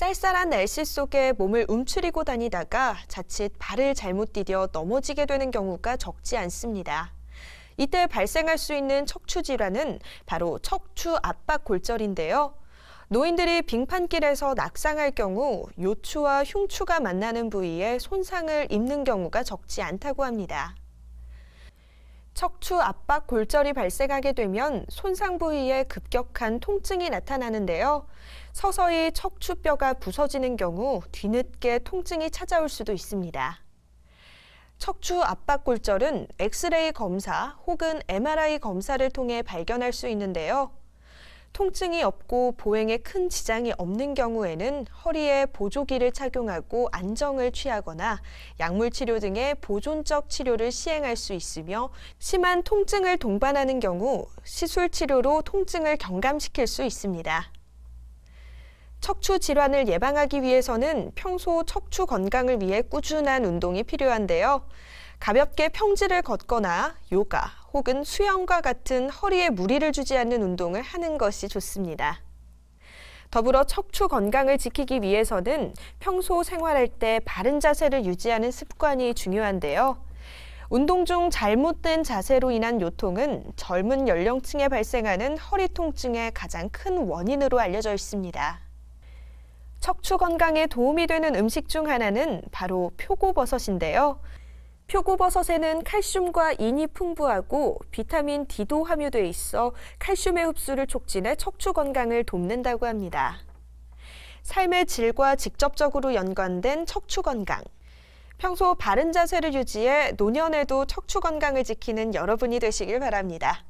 쌀쌀한 날씨 속에 몸을 움츠리고 다니다가 자칫 발을 잘못 디뎌 넘어지게 되는 경우가 적지 않습니다. 이때 발생할 수 있는 척추 질환은 바로 척추 압박 골절인데요. 노인들이 빙판길에서 낙상할 경우 요추와 흉추가 만나는 부위에 손상을 입는 경우가 적지 않다고 합니다. 척추 압박 골절이 발생하게 되면 손상 부위에 급격한 통증이 나타나는데요. 서서히 척추뼈가 부서지는 경우 뒤늦게 통증이 찾아올 수도 있습니다. 척추 압박 골절은 엑스레이 검사 혹은 MRI 검사를 통해 발견할 수 있는데요. 통증이 없고 보행에 큰 지장이 없는 경우에는 허리에 보조기를 착용하고 안정을 취하거나 약물 치료 등의 보존적 치료를 시행할 수 있으며 심한 통증을 동반하는 경우 시술 치료로 통증을 경감시킬 수 있습니다. 척추 질환을 예방하기 위해서는 평소 척추 건강을 위해 꾸준한 운동이 필요한데요. 가볍게 평지를 걷거나 요가, 혹은 수영과 같은 허리에 무리를 주지 않는 운동을 하는 것이 좋습니다. 더불어 척추 건강을 지키기 위해서는 평소 생활할 때 바른 자세를 유지하는 습관이 중요한데요. 운동 중 잘못된 자세로 인한 요통은 젊은 연령층에 발생하는 허리 통증의 가장 큰 원인으로 알려져 있습니다. 척추 건강에 도움이 되는 음식 중 하나는 바로 표고버섯인데요. 표고버섯에는 칼슘과 인이 풍부하고 비타민 D도 함유돼 있어 칼슘의 흡수를 촉진해 척추 건강을 돕는다고 합니다. 삶의 질과 직접적으로 연관된 척추 건강. 평소 바른 자세를 유지해 노년에도 척추 건강을 지키는 여러분이 되시길 바랍니다.